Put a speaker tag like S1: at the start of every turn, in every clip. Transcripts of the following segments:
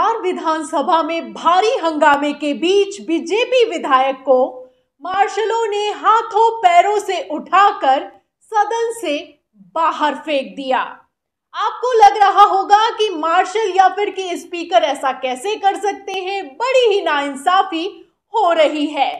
S1: बिहार विधानसभा में भारी हंगामे के बीच बीजेपी विधायक को मार्शलों ने हाथों पैरों से उठाकर सदन से बाहर फेंक दिया आपको लग रहा होगा कि मार्शल या फिर कि स्पीकर ऐसा कैसे कर सकते हैं बड़ी ही नाइंसाफी हो रही है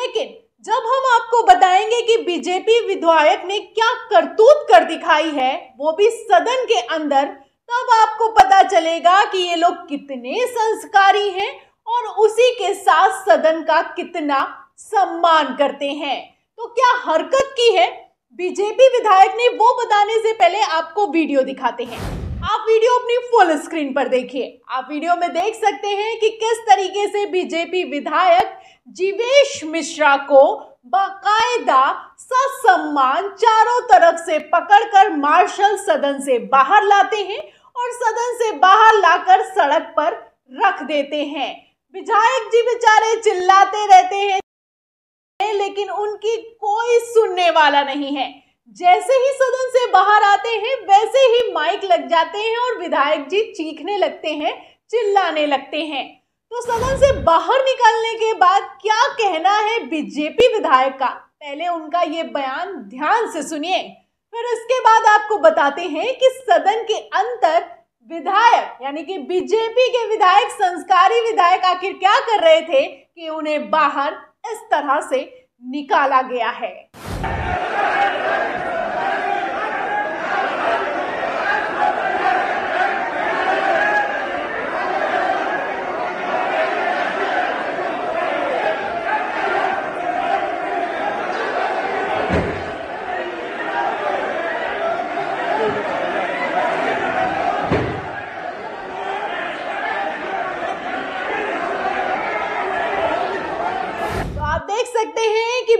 S1: लेकिन जब हम आपको बताएंगे कि बीजेपी विधायक ने क्या करतूत कर दिखाई है वो भी सदन के अंदर तब आपको पता चलेगा कि ये लोग कितने संस्कारी हैं और उसी के साथ सदन का कितना सम्मान करते हैं तो क्या हरकत की है बीजेपी विधायक ने वो बताने से पहले आपको वीडियो दिखाते हैं आप वीडियो अपनी फुल स्क्रीन पर देखिए आप वीडियो में देख सकते हैं कि किस तरीके से बीजेपी विधायक जीवेश मिश्रा को बाकायदा ससम्मान चारों तरफ से पकड़कर मार्शल सदन से बाहर लाते हैं और सदन से बाहर लाकर सड़क पर रख देते हैं विधायक जी बेचारे चिल्लाते रहते हैं लेकिन उनकी कोई सुनने वाला नहीं है जैसे ही सदन से बाहर आते हैं वैसे ही माइक लग जाते हैं और विधायक जी चीखने लगते हैं चिल्लाने लगते हैं तो सदन से बाहर निकलने के बाद क्या कहना है बीजेपी विधायक का पहले उनका ये बयान ध्यान से सुनिए फिर उसके बाद आपको बताते हैं कि सदन के अंतर विधायक यानी कि बीजेपी के विधायक संस्कारी विधायक आखिर क्या कर रहे थे कि उन्हें बाहर इस तरह से निकाला गया है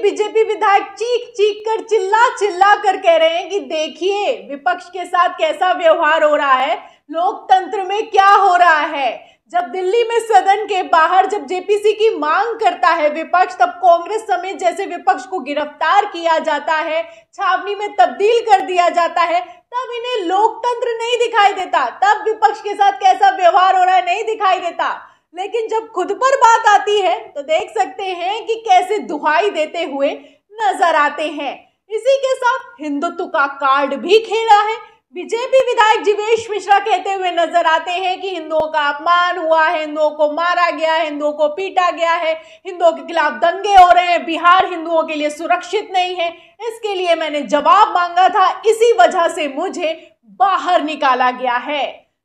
S1: बीजेपी विधायक चीख चीख कर चिल्ला चिल्ला कर कह रहे हैं कि देखिए विपक्ष के साथ कैसा व्यवहार हो रहा है लोकतंत्र में क्या हो रहा है जब दिल्ली में सदन के बाहर जब जेपीसी की मांग करता है विपक्ष तब कांग्रेस समेत जैसे विपक्ष को गिरफ्तार किया जाता है छावनी में तब्दील कर दिया जाता है तब इन्हें लोकतंत्र नहीं दिखाई देता तब विपक्ष के साथ कैसा व्यवहार हो रहा है नहीं दिखाई देता लेकिन जब खुद पर बात आती है तो देख सकते हैं कि कैसे दुहाई देते हुए नजर आते हैं इसी के साथ हिंदुत्व का कार्ड भी खेला है बीजेपी विधायक जीवेश मिश्रा कहते हुए नजर आते हैं कि हिंदुओं का अपमान हुआ है हिंदुओं को मारा गया है हिंदुओं को पीटा गया है हिंदुओं के खिलाफ दंगे हो रहे हैं बिहार हिंदुओं के लिए सुरक्षित नहीं है इसके लिए मैंने जवाब मांगा था इसी वजह से मुझे बाहर निकाला गया है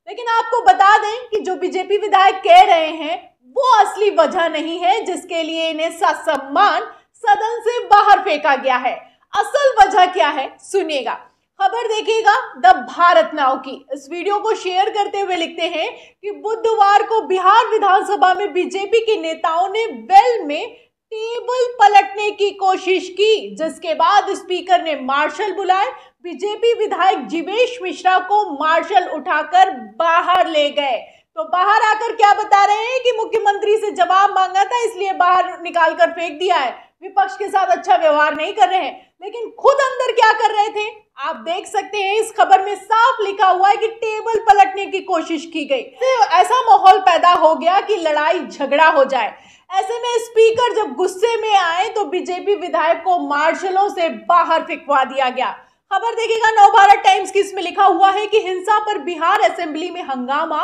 S1: लेकिन आपको बता दें कि जो बीजेपी विधायक कह रहे हैं वो असली वजह नहीं है जिसके लिए इन्हें सम्मान सदन से बाहर फेंका गया है असल वजह क्या है सुनिएगा खबर देखिएगा द भारत नाव की इस वीडियो को शेयर करते हुए लिखते हैं कि बुधवार को बिहार विधानसभा में बीजेपी के नेताओं ने बेल में टेबल पलटने की कोशिश की जिसके बाद स्पीकर ने मार्शल बुलाए बीजेपी विधायक जीवेश मिश्रा को मार्शल उठाकर बाहर ले गए तो बाहर आकर क्या बता रहे हैं कि मुख्यमंत्री से जवाब मांगा था इसलिए बाहर निकाल कर फेंक दिया है विपक्ष के साथ अच्छा व्यवहार नहीं कर रहे हैं लेकिन खुद अंदर क्या कर रहे थे आप देख सकते हैं इस खबर में साफ लिखा हुआ है कि टेबल पलटने की कोशिश की गई तो ऐसा माहौल पैदा हो गया कि लड़ाई झगड़ा हो जाए ऐसे में स्पीकर जब गुस्से में आए तो बीजेपी विधायक को मार्शलों से बाहर फिकवा दिया गया खबर देखिएगा नवभारत टाइम्स की इसमें लिखा हुआ है कि हिंसा पर बिहार असेंबली में हंगामा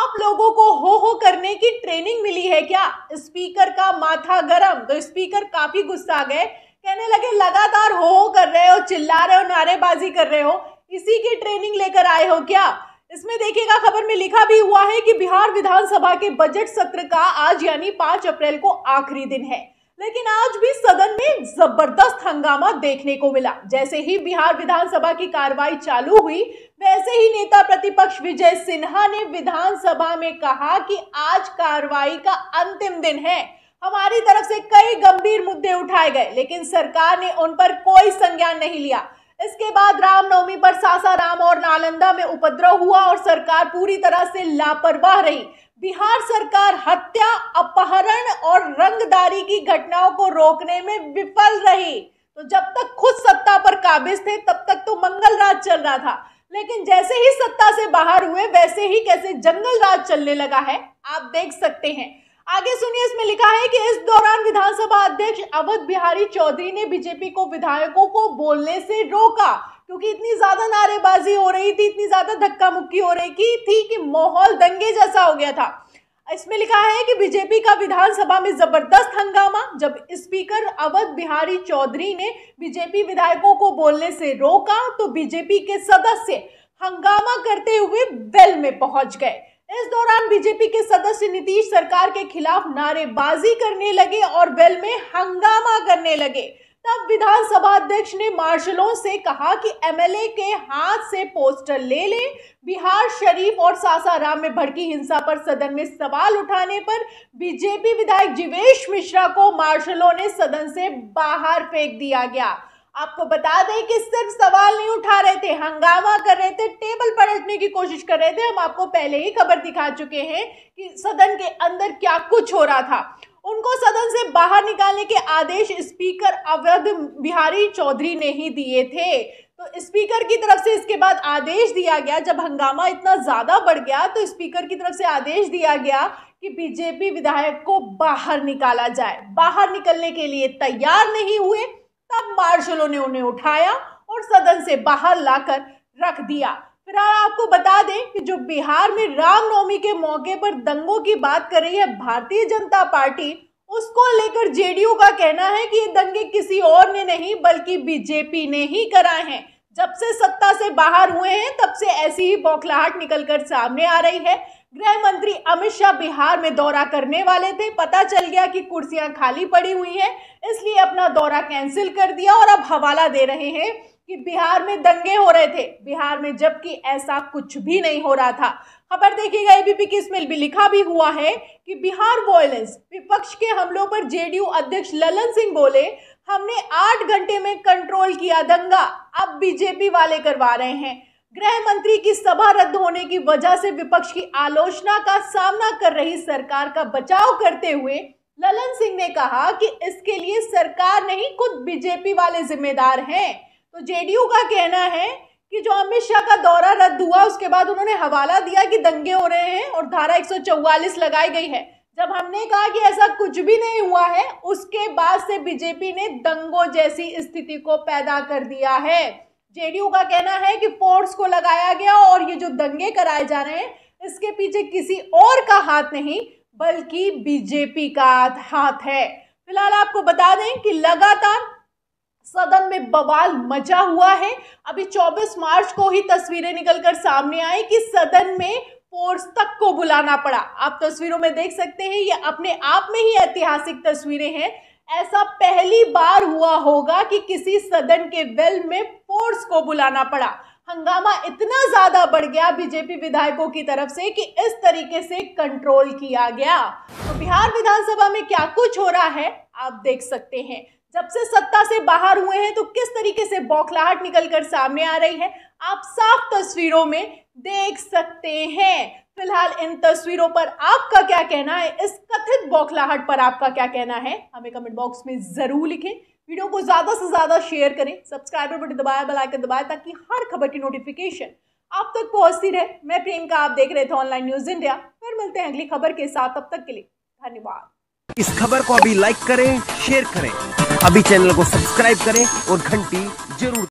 S1: आप लोगों को हो हो करने की ट्रेनिंग मिली है क्या स्पीकर का माथा गरम तो स्पीकर काफी गुस्सा गए कहने लगे लगातार हो हो कर रहे हो चिल्ला रहे हो नारेबाजी कर रहे हो इसी की ट्रेनिंग लेकर आए हो क्या इसमें देखिएगा खबर में लिखा भी हुआ है कि बिहार विधानसभा के बजट सत्र का आज यानी पांच अप्रैल को आखिरी दिन है लेकिन आज भी सदन में जबरदस्त हंगामा देखने को मिला जैसे ही बिहार विधानसभा की कार्रवाई चालू हुई वैसे ही नेता प्रतिपक्ष विजय सिन्हा ने विधानसभा में कहा कि आज कार्रवाई का अंतिम दिन है हमारी तरफ से कई गंभीर मुद्दे उठाए गए लेकिन सरकार ने उन पर कोई संज्ञान नहीं लिया इसके बाद रामनवमी पर सासाराम और नालंदा में उपद्रव हुआ और सरकार पूरी तरह से लापरवाह रही बिहार सरकार हत्या अपहरण और रंगदारी की घटनाओं को रोकने में विफल रही तो जब तक खुद सत्ता पर काबिज थे तब तक तो मंगल राज चल रहा था लेकिन जैसे ही सत्ता से बाहर हुए वैसे ही कैसे जंगल राज चलने लगा है आप देख सकते हैं आगे सुनिए इसमें लिखा है कि इस दौरान विधानसभा अध्यक्ष अवध बिहारी चौधरी ने बीजेपी को विधायकों को बोलने से रोका क्योंकि इतनी ज्यादा नारेबाजी हो रही थी इतनी ज्यादा धक्का मुक्की हो रही की थी कि माहौल दंगे जैसा हो गया था इसमें लिखा है कि बीजेपी का विधानसभा में जबरदस्त हंगामा जब स्पीकर अवध बिहारी चौधरी ने बीजेपी विधायकों को बोलने से रोका तो बीजेपी के सदस्य हंगामा करते हुए वेल में पहुंच गए इस दौरान बीजेपी के सदस्य नीतीश सरकार के खिलाफ नारेबाजी करने लगे और बेल में हंगामा करने लगे तब विधानसभा अध्यक्ष ने मार्शलों से कहा कि एमएलए के हाथ से पोस्टर ले ले बिहार शरीफ और सासाराम में भड़की हिंसा पर सदन में सवाल उठाने पर बीजेपी विधायक जीवेश मिश्रा को मार्शलों ने सदन से बाहर फेंक दिया गया आपको बता दें कि सिर्फ सवाल नहीं उठा रहे थे हंगामा कर रहे थे टेबल पलटने की कोशिश कर रहे थे हम आपको पहले ही खबर दिखा चुके हैं कि सदन के अंदर क्या कुछ हो रहा था उनको सदन से बाहर निकालने के आदेश स्पीकर अवध बिहारी चौधरी ने ही दिए थे तो स्पीकर की तरफ से इसके बाद आदेश दिया गया जब हंगामा इतना ज़्यादा बढ़ गया तो स्पीकर की तरफ से आदेश दिया गया कि बीजेपी विधायक को बाहर निकाला जाए बाहर निकलने के लिए तैयार नहीं हुए तब मार्शलों ने उन्हें उठाया और सदन से बाहर लाकर रख दिया फिर आपको बता दें कि जो बिहार में रामनवमी के मौके पर दंगों की बात कर रही है भारतीय जनता पार्टी उसको लेकर जेडीयू का कहना है कि ये दंगे किसी और ने नहीं बल्कि बीजेपी ने ही कराए हैं जब से सत्ता से बाहर हुए हैं तब से ऐसी ही बौखलाहट निकलकर सामने आ रही है गृह मंत्री अमित शाह बिहार में दौरा करने वाले थे पता चल गया कि कुर्सियां खाली पड़ी हुई हैं इसलिए अपना दौरा कैंसिल कर दिया और अब हवाला दे रहे हैं कि बिहार में दंगे हो रहे थे बिहार में जबकि ऐसा कुछ भी नहीं हो रहा था खबर देखिएगा एबीपी की इसमें भी लिखा भी हुआ है कि बिहार वॉयलेंस विपक्ष के हमलों पर जेडीयू अध्यक्ष ललन सिंह बोले हमने आठ घंटे में कंट्रोल किया दंगा अब बीजेपी वाले करवा रहे हैं गृह मंत्री की सभा रद्द होने की वजह से विपक्ष की आलोचना का सामना कर रही सरकार का बचाव करते हुए ललन सिंह ने कहा कि इसके लिए सरकार नहीं खुद बीजेपी वाले जिम्मेदार हैं तो जेडीयू का कहना है कि जो अमित शाह का दौरा रद्द हुआ उसके बाद उन्होंने हवाला दिया कि दंगे हो रहे हैं और धारा एक लगाई गई है जब हमने कहा कि ऐसा कुछ भी नहीं हुआ है उसके बाद से बीजेपी ने दंगों जैसी स्थिति को पैदा कर दिया है जेडीयू का कहना है कि फोर्स को लगाया गया और ये जो दंगे कराए जा रहे हैं इसके पीछे किसी और का हाथ नहीं बल्कि बीजेपी का हाथ है फिलहाल आपको बता दें कि लगातार सदन में बवाल मचा हुआ है अभी 24 मार्च को ही तस्वीरें निकलकर सामने आई कि सदन में फोर्स तक को बुलाना पड़ा आप तस्वीरों में देख सकते हैं ये अपने आप में ही ऐतिहासिक तस्वीरें हैं ऐसा पहली बार हुआ होगा कि किसी सदन के वेल में फोर्स को बुलाना पड़ा हंगामा इतना ज्यादा बढ़ गया बीजेपी विधायकों की तरफ से कि इस तरीके से कंट्रोल किया गया तो बिहार विधानसभा में क्या कुछ हो रहा है आप देख सकते हैं जब से सत्ता से बाहर हुए हैं तो किस तरीके से बौखलाहट निकलकर सामने आ रही है आप साफ तस्वीरों में देख सकते हैं फिलहाल इन तस्वीरों पर आपका क्या कहना है इस कथित बौखलाहट पर आपका क्या कहना है हमें कमेंट बॉक्स में ज़रूर लिखें वीडियो को ज़्यादा से ज़्यादा शेयर करें सब्सक्राइबर बटन दबाया बेल आइकन ताकि हर खबर की नोटिफिकेशन आप तक पहुंचती रहे मैं प्रियंका आप देख रहे थे ऑनलाइन न्यूज़ इंडिया फिर मिलते हैं अगली खबर के साथ अब तक के लिए धन्यवाद इस खबर को अभी लाइक करें शेयर करें अभी चैनल को सब्सक्राइब करें और घंटी जरूर